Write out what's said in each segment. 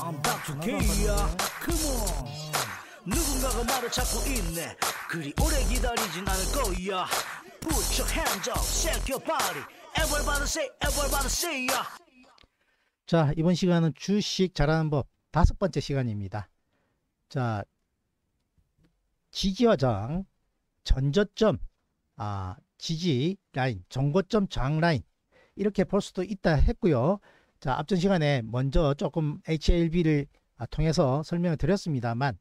I'm b o u t to get ya Come on 누군가가 말을 찾고 있네 그리 오래 기다리진 않을 거야 Put your hands up, shake your body Everybody say, everybody say ya 자 이번 시간은 주식 잘하는 법 다섯 번째 시간입니다 자 지지와 저 전저점 아 지지 라인, 정고점 저 라인 이렇게 볼 수도 있다 했고요. 자, 앞전 시간에 먼저 조금 HLB를 아, 통해서 설명을 드렸습니다만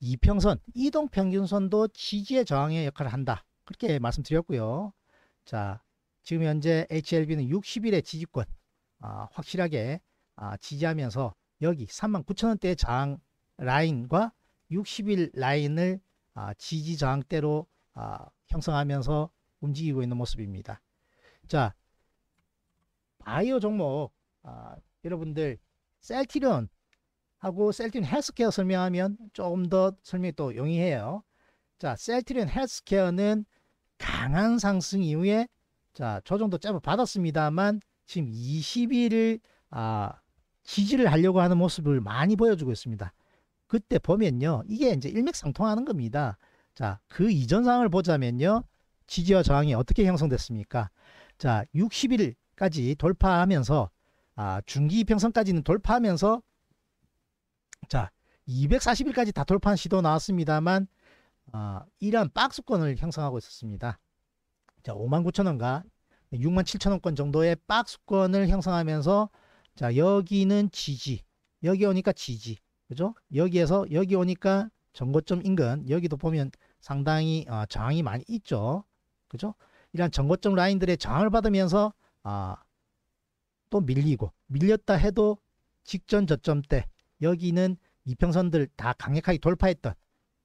이평선, 이동평균선도 지지의 저항의 역할을 한다. 그렇게 말씀드렸고요. 자, 지금 현재 HLB는 60일의 지지권 아, 확실하게 아, 지지하면서 여기 39,000원대 저항 라인과 60일 라인을 아, 지지 저항대로 아, 형성하면서 움직이고 있는 모습입니다. 자, 바이오 종목 아, 여러분들 셀티론 하고 셀티론 헬스케어 설명하면 조금 더 설명이 또 용이해요. 자, 셀티론 헬스케어는 강한 상승 이후에 자, 저정도 짧아 받았습니다만 지금 20일을 아, 지지를 하려고 하는 모습을 많이 보여주고 있습니다. 그때 보면요. 이게 이제 일맥상통하는 겁니다. 자, 그 이전 상황을 보자면요. 지지와 저항이 어떻게 형성됐습니까? 자, 60일까지 돌파하면서 아, 중기 평선까지는 돌파하면서 자 240일까지 다 돌파한 시도 나왔습니다만 아, 이러한 박스권을 형성하고 있었습니다. 자 59,000원과 67,000원권 정도의 박스권을 형성하면서 자 여기는 지지 여기 오니까 지지 그죠? 여기에서 여기 오니까 전고점 인근 여기도 보면 상당히 어, 저항이 많이 있죠. 그죠? 이러 전고점 라인들의 저항을 받으면서 아, 또 밀리고 밀렸다 해도 직전 저점 때 여기는 이평선들 다 강력하게 돌파했던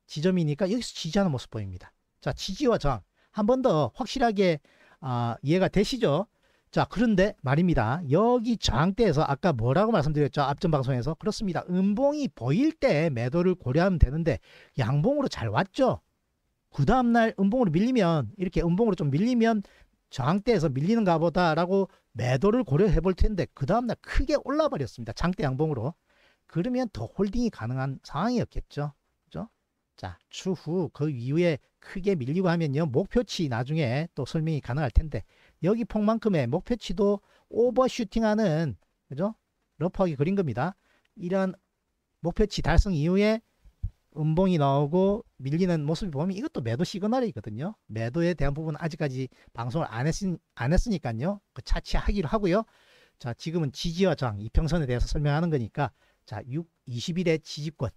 지점이니까 여기서 지지하는 모습 보입니다. 자 지지와 저 한번 더 확실하게 아, 이해가 되시죠? 자 그런데 말입니다. 여기 저항대에서 아까 뭐라고 말씀드렸죠? 앞전 방송에서 그렇습니다. 음봉이 보일 때 매도를 고려하면 되는데 양봉으로 잘 왔죠? 그 다음날 음봉으로 밀리면 이렇게 음봉으로 좀 밀리면 저항대에서 밀리는가 보다라고 매도를 고려해 볼 텐데 그 다음날 크게 올라 버렸습니다. 장대 양봉으로. 그러면 더 홀딩이 가능한 상황이었겠죠. 그죠? 자, 추후 그 이후에 크게 밀리고 하면요. 목표치 나중에 또 설명이 가능할 텐데 여기 폭만큼의 목표치도 오버슈팅하는 그죠? 러프하게 그린 겁니다. 이런 목표치 달성 이후에 음봉이 나오고 밀리는 모습이 보면 이것도 매도 시그널이거든요. 매도에 대한 부분은 아직까지 방송을 안, 했으, 안 했으니까요. 그 차치하기로 하고요. 자, 지금은 지지와 장, 이평선에 대해서 설명하는 거니까 자, 6, 20일의 지지권.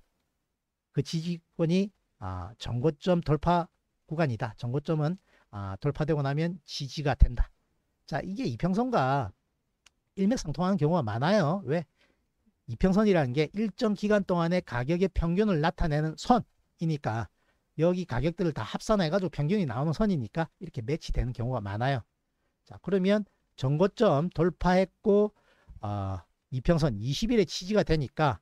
그 지지권이 아, 정고점 돌파 구간이다. 정고점은 아, 돌파되고 나면 지지가 된다. 자, 이게 이평선과 일맥상통하는 경우가 많아요. 왜? 이평선이라는 게 일정 기간 동안의 가격의 평균을 나타내는 선이니까 여기 가격들을 다 합산해가지고 평균이 나오는 선이니까 이렇게 매치되는 경우가 많아요. 자 그러면 전고점 돌파했고 어, 이평선 20일에 지지가 되니까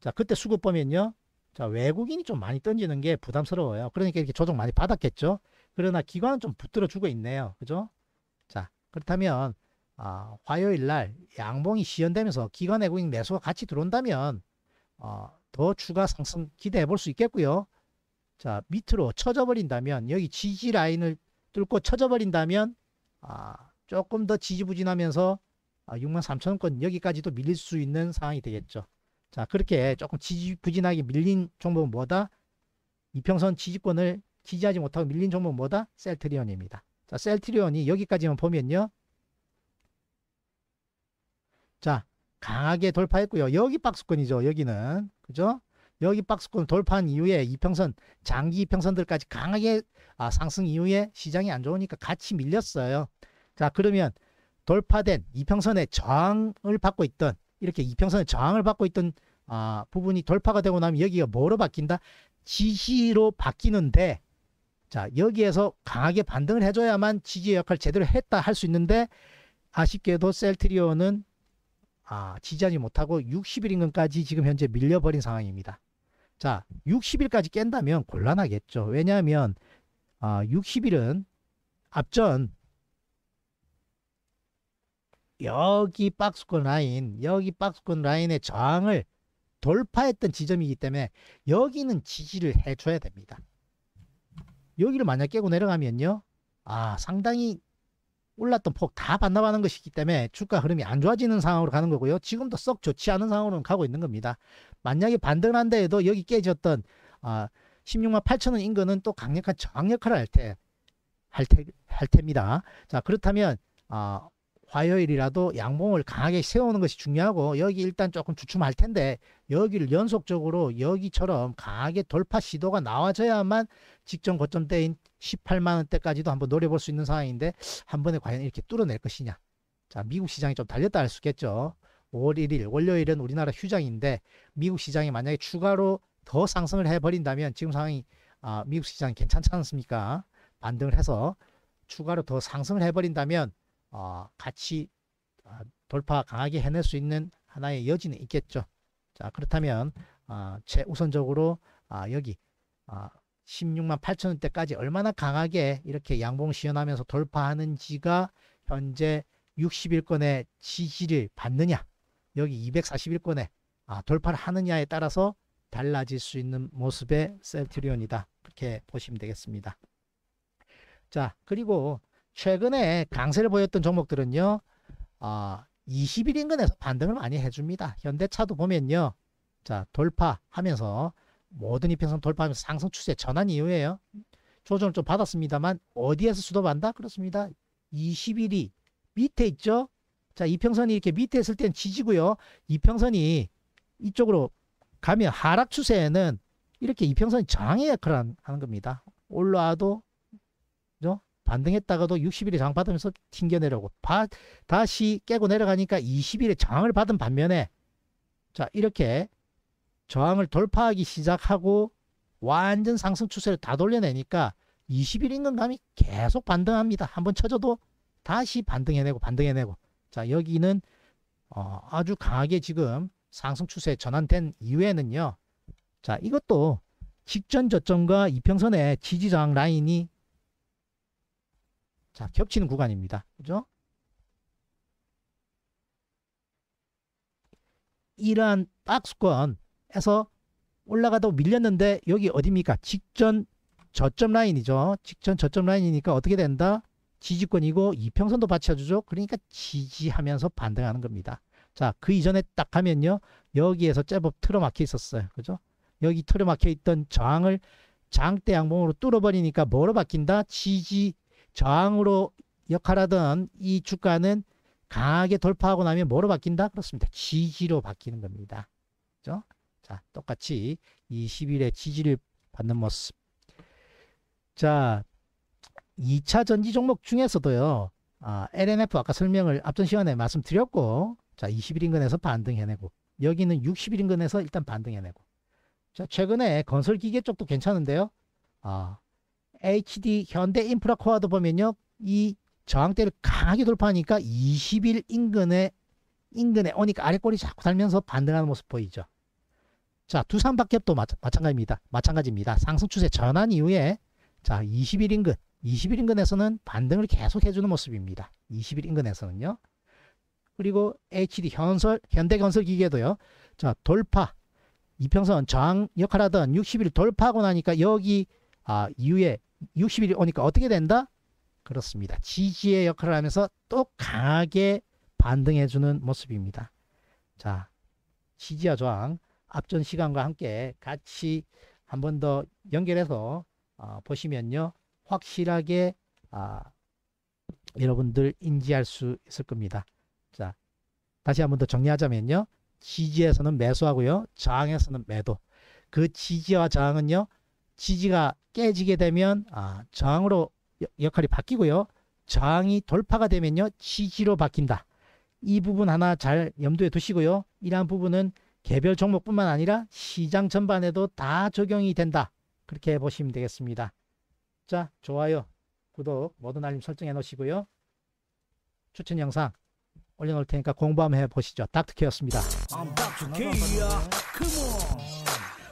자 그때 수급 보면요. 자 외국인이 좀 많이 던지는 게 부담스러워요. 그러니까 이렇게 조정 많이 받았겠죠. 그러나 기관은 좀 붙들어 주고 있네요. 그죠? 자 그렇다면 어, 화요일 날 양봉이 시연되면서 기관 외국인 매수가 같이 들어온다면 어, 더 추가 상승 기대해 볼 수 있겠고요. 자 밑으로 쳐져 버린다면 여기 지지 라인을 뚫고 쳐져 버린다면 아, 조금 더 지지부진하면서 아, 6만 3천 원권 여기까지도 밀릴 수 있는 상황이 되겠죠. 자 그렇게 조금 지지부진하게 밀린 종목은 뭐다? 이평선 지지권을 지지하지 못하고 밀린 종목은 뭐다? 셀트리온입니다. 자 셀트리온이 여기까지만 보면요. 자, 강하게 돌파했고요. 여기 박스권이죠. 여기는. 그죠? 여기 박스권 돌파한 이후에 이평선, 장기 이평선들까지 강하게 아, 상승 이후에 시장이 안 좋으니까 같이 밀렸어요. 자, 그러면 돌파된 이평선의 저항을 받고 있던 이렇게 이평선의 저항을 받고 있던 아, 부분이 돌파가 되고 나면 여기가 뭐로 바뀐다? 지시로 바뀌는데 자 여기에서 강하게 반등을 해줘야만 지지의 역할을 제대로 했다 할 수 있는데 아쉽게도 셀트리온은 아, 지지하지 못하고 60일 인금까지 지금 현재 밀려버린 상황입니다. 자, 60일까지 깬다면 곤란하겠죠. 왜냐하면 아, 60일은 앞전 여기 박스권 라인, 여기 박스권 라인의 저항을 돌파했던 지점이기 때문에 여기는 지지를 해줘야 됩니다. 여기를 만약 깨고 내려가면요. 아, 상당히 올랐던 폭 다 반납하는 것이기 때문에 주가 흐름이 안 좋아지는 상황으로 가는 거고요. 지금도 썩 좋지 않은 상황으로 가고 있는 겁니다. 만약에 반등을 한데 해도 여기 깨졌던 아, 16만 8천원 인근은 또 강력한 저항 역할을 할 테, 할 테, 할 테입니다. 자, 그렇다면, 아, 화요일이라도 양봉을 강하게 세우는 것이 중요하고 여기 일단 조금 주춤할 텐데 여기를 연속적으로 여기처럼 강하게 돌파 시도가 나와줘야만 직전 고점대인 18만원대까지도 한번 노려볼 수 있는 상황인데 한 번에 과연 이렇게 뚫어낼 것이냐 자 미국 시장이 좀 달렸다 할 수 있겠죠 5월 1일 월요일은 우리나라 휴장인데 미국 시장이 만약에 추가로 더 상승을 해버린다면 지금 상황이 아, 미국 시장 괜찮지 않습니까 반등을 해서 추가로 더 상승을 해버린다면 어, 같이 어, 돌파 강하게 해낼 수 있는 하나의 여지는 있겠죠. 자 그렇다면 어, 최우선적으로 아, 여기 아, 16만 8천원대까지 얼마나 강하게 이렇게 양봉 시연하면서 돌파하는지가 현재 61건의 지지를 받느냐 여기 241건의 아, 돌파를 하느냐에 따라서 달라질 수 있는 모습의 셀트리온이다. 그렇게 보시면 되겠습니다. 자 그리고 최근에 강세를 보였던 종목들은요. 아, 20일 인근에서 반등을 많이 해줍니다. 현대차도 보면요. 자, 돌파하면서 모든 이평선 돌파하면서 상승 추세 전환 이후에요. 조정을 좀 받았습니다만 어디에서 수도받다 그렇습니다. 21이 밑에 있죠. 자, 이평선이 이렇게 밑에 있을 땐 지지고요. 이평선이 이쪽으로 가면 하락 추세에는 이렇게 이평선이 저항의 역할을 하는 겁니다. 올라와도 그죠? 반등했다가도 60일에 장 받으면서 튕겨내려고 바, 다시 깨고 내려가니까 20일에 저항을 받은 반면에 자 이렇게 저항을 돌파하기 시작하고 완전 상승 추세를 다 돌려내니까 20일 인근감이 계속 반등합니다. 한번 쳐줘도 다시 반등해내고 반등해내고 자 여기는 어, 아주 강하게 지금 상승 추세 전환된 이후에는요. 자 이것도 직전 저점과 이평선의 지지저항 라인이 자, 겹치는 구간입니다. 그죠? 이러한 박스권에서 올라가도 밀렸는데 여기 어디입니까? 직전 저점 라인이죠. 직전 저점 라인이니까 어떻게 된다? 지지권이고 이평선도 받쳐주죠. 그러니까 지지하면서 반등하는 겁니다. 자, 그 이전에 딱 하면요. 여기에서 제법 틀어막혀 있었어요. 그죠? 여기 틀어막혀 있던 저항을 장대 양봉으로 뚫어버리니까 뭐로 바뀐다? 지지 저항으로 역할하던 이 주가는 강하게 돌파하고 나면 뭐로 바뀐다? 그렇습니다. 지지로 바뀌는 겁니다. 그죠? 자, 똑같이 20일에 지지를 받는 모습. 자, 2차 전지 종목 중에서도요. 아, LNF 아까 설명을 앞전 시간에 말씀드렸고 자, 20일 인근에서 반등해내고 여기는 60일 인근에서 일단 반등해내고 자, 최근에 건설 기계 쪽도 괜찮은데요. 아, HD 현대 인프라코어도 보면요. 이 저항대를 강하게 돌파하니까 20일 인근에 인근에 오니까 아래꼬리 자꾸 달면서 반등하는 모습 보이죠. 자, 두산 박협도 마찬가지입니다. 마찬가지입니다. 상승 추세 전환 이후에 자, 20일 인근, 20일 인근에서는 반등을 계속 해주는 모습입니다. 20일 인근에서는요. 그리고 HD 현설, 현대건설 기계도요. 자, 돌파, 이평선 저항 역할하던 60일 돌파하고 나니까 여기 아, 이후에 60일이 오니까 어떻게 된다? 그렇습니다. 지지의 역할을 하면서 또 강하게 반등해주는 모습입니다. 자, 지지와 저항 앞전 시간과 함께 같이 한 번 더 연결해서 어, 보시면요. 확실하게 아, 여러분들 인지할 수 있을 겁니다. 자, 다시 한 번 더 정리하자면요. 지지에서는 매수하고요. 저항에서는 매도. 그 지지와 저항은요. 지지가 깨지게 되면 아, 저항으로 역할이 바뀌고요. 저항이 돌파가 되면요. 지지로 바뀐다. 이 부분 하나 잘 염두에 두시고요. 이러한 부분은 개별 종목뿐만 아니라 시장 전반에도 다 적용이 된다. 그렇게 보시면 되겠습니다. 자, 좋아요, 구독, 모든 알림 설정해 놓으시고요. 추천 영상 올려놓을 테니까 공부 한번 해보시죠. 닥터케였습니다.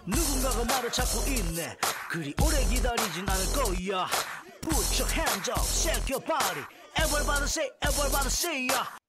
누군가가 말을 찾고 있네. 그리 오래 기다리진 않을 거야 Put your hands up, shake your body Everybody say, everybody say yeah.